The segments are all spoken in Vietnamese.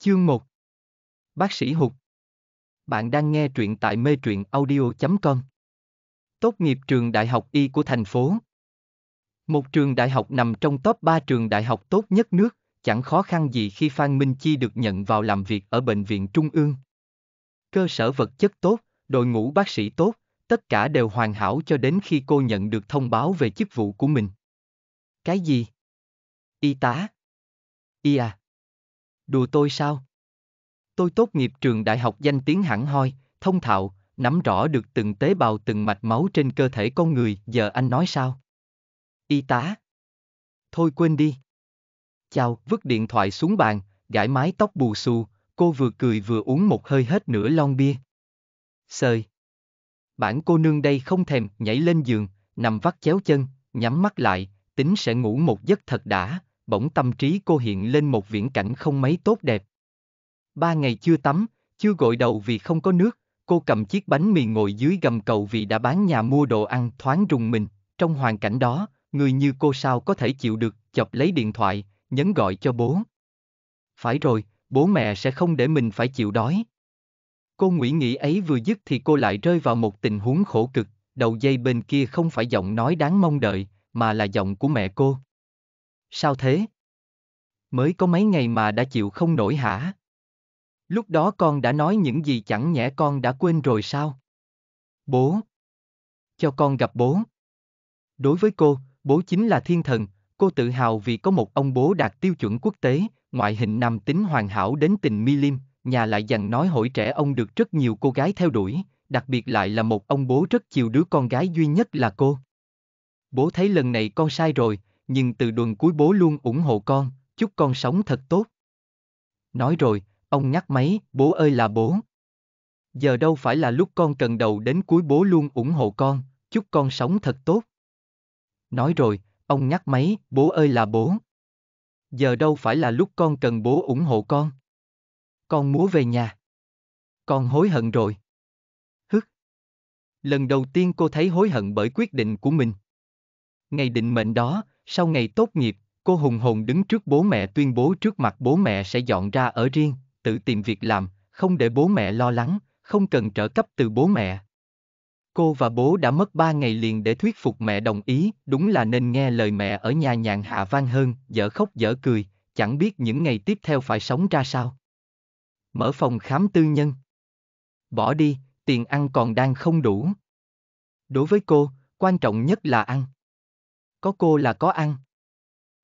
Chương 1 Bác sĩ Hục Bạn đang nghe truyện tại mê truyện audio.com Tốt nghiệp trường đại học y của thành phố Một trường đại học nằm trong top 3 trường đại học tốt nhất nước, chẳng khó khăn gì khi Phan Minh Chi được nhận vào làm việc ở Bệnh viện Trung ương. Cơ sở vật chất tốt, đội ngũ bác sĩ tốt, tất cả đều hoàn hảo cho đến khi cô nhận được thông báo về chức vụ của mình. Cái gì? Y tá. Y à? Đùa tôi sao? Tôi tốt nghiệp trường đại học danh tiếng hẳn hoi, thông thạo, nắm rõ được từng tế bào từng mạch máu trên cơ thể con người, giờ anh nói sao? Y tá. Thôi quên đi. Chào, vứt điện thoại xuống bàn, gãi mái tóc bù xù, cô vừa cười vừa uống một hơi hết nửa lon bia. Sời. Bản cô nương đây không thèm nhảy lên giường, nằm vắt chéo chân, nhắm mắt lại, tính sẽ ngủ một giấc thật đã, bỗng tâm trí cô hiện lên một viễn cảnh không mấy tốt đẹp. Ba ngày chưa tắm, chưa gội đầu vì không có nước, cô cầm chiếc bánh mì ngồi dưới gầm cầu vì đã bán nhà mua đồ ăn thoáng rùng mình. Trong hoàn cảnh đó, người như cô sao có thể chịu được, chọc lấy điện thoại, nhấn gọi cho bố. Phải rồi, bố mẹ sẽ không để mình phải chịu đói. Cô nghĩ nghĩ ấy vừa dứt thì cô lại rơi vào một tình huống khổ cực, đầu dây bên kia không phải giọng nói đáng mong đợi, mà là giọng của mẹ cô sao thế? Mới có mấy ngày mà đã chịu không nổi hả? Lúc đó con đã nói những gì chẳng nhẽ con đã quên rồi sao? Bố. Cho con gặp bố. Đối với cô, bố chính là thiên thần, cô tự hào vì có một ông bố đạt tiêu chuẩn quốc tế, ngoại hình nam tính hoàn hảo đến tình mi lim, nhà lại dằn nói hội trẻ ông được rất nhiều cô gái theo đuổi, đặc biệt lại là một ông bố rất chiều đứa con gái duy nhất là cô. Bố thấy lần này con sai rồi, nhưng từ đuần cuối bố luôn ủng hộ con, chúc con sống thật tốt. Nói rồi, ông nhắc máy, bố ơi là bố. Giờ đâu phải là lúc con cần đầu đến cuối bố luôn ủng hộ con, chúc con sống thật tốt. Nói rồi, ông nhắc máy, bố ơi là bố. Giờ đâu phải là lúc con cần bố ủng hộ con. Con múa về nhà. Con hối hận rồi. Hức. Lần đầu tiên cô thấy hối hận bởi quyết định của mình. Ngày định mệnh đó, sau ngày tốt nghiệp, cô hùng hồn đứng trước bố mẹ tuyên bố trước mặt bố mẹ sẽ dọn ra ở riêng, tự tìm việc làm, không để bố mẹ lo lắng, không cần trợ cấp từ bố mẹ. Cô và bố đã mất 3 ngày liền để thuyết phục mẹ đồng ý, đúng là nên nghe lời mẹ ở nhà nhàn hạ vang hơn, dở khóc dở cười, chẳng biết những ngày tiếp theo phải sống ra sao. Mở phòng khám tư nhân. Bỏ đi, tiền ăn còn đang không đủ. Đối với cô, quan trọng nhất là ăn. Có cô là có ăn.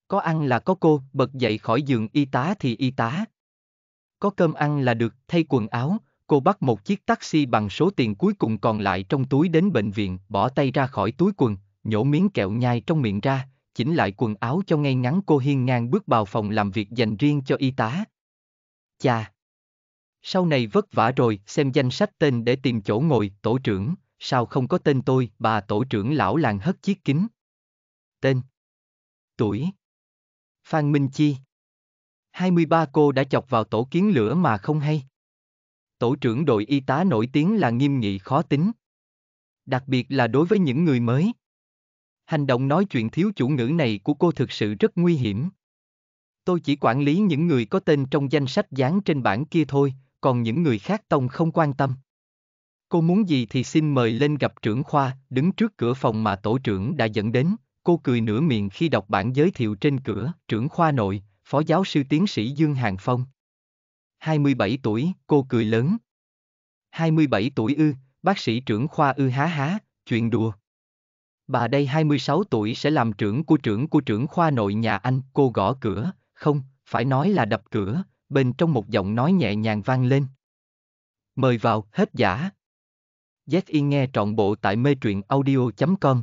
Có ăn là có cô, bật dậy khỏi giường y tá thì y tá. Có cơm ăn là được, thay quần áo, cô bắt một chiếc taxi bằng số tiền cuối cùng còn lại trong túi đến bệnh viện, bỏ tay ra khỏi túi quần, nhổ miếng kẹo nhai trong miệng ra, chỉnh lại quần áo cho ngay ngắn cô hiên ngang bước vào phòng làm việc dành riêng cho y tá. Chà! Sau này vất vả rồi, xem danh sách tên để tìm chỗ ngồi, tổ trưởng, sao không có tên tôi, bà tổ trưởng lão làng hất chiếc kính. Tên Tuổi Phan Minh Chi 23 cô đã chọc vào tổ kiến lửa mà không hay. Tổ trưởng đội y tá nổi tiếng là nghiêm nghị khó tính. Đặc biệt là đối với những người mới. Hành động nói chuyện thiếu chủ ngữ này của cô thực sự rất nguy hiểm. Tôi chỉ quản lý những người có tên trong danh sách dán trên bảng kia thôi, còn những người khác Tông không quan tâm. Cô muốn gì thì xin mời lên gặp trưởng khoa, đứng trước cửa phòng mà tổ trưởng đã dẫn đến, Cô cười nửa miệng khi đọc bản giới thiệu trên cửa, trưởng khoa nội, phó giáo sư tiến sĩ Dương Hàng Phong. 27 tuổi, cô cười lớn. 27 tuổi ư, bác sĩ trưởng khoa ư há há, chuyện đùa. Bà đây 26 tuổi sẽ làm trưởng của trưởng của trưởng khoa nội nhà anh, cô gõ cửa, không, phải nói là đập cửa, bên trong một giọng nói nhẹ nhàng vang lên. Mời vào, hết giả. Zin nghe trọn bộ tại mê truyện audio.com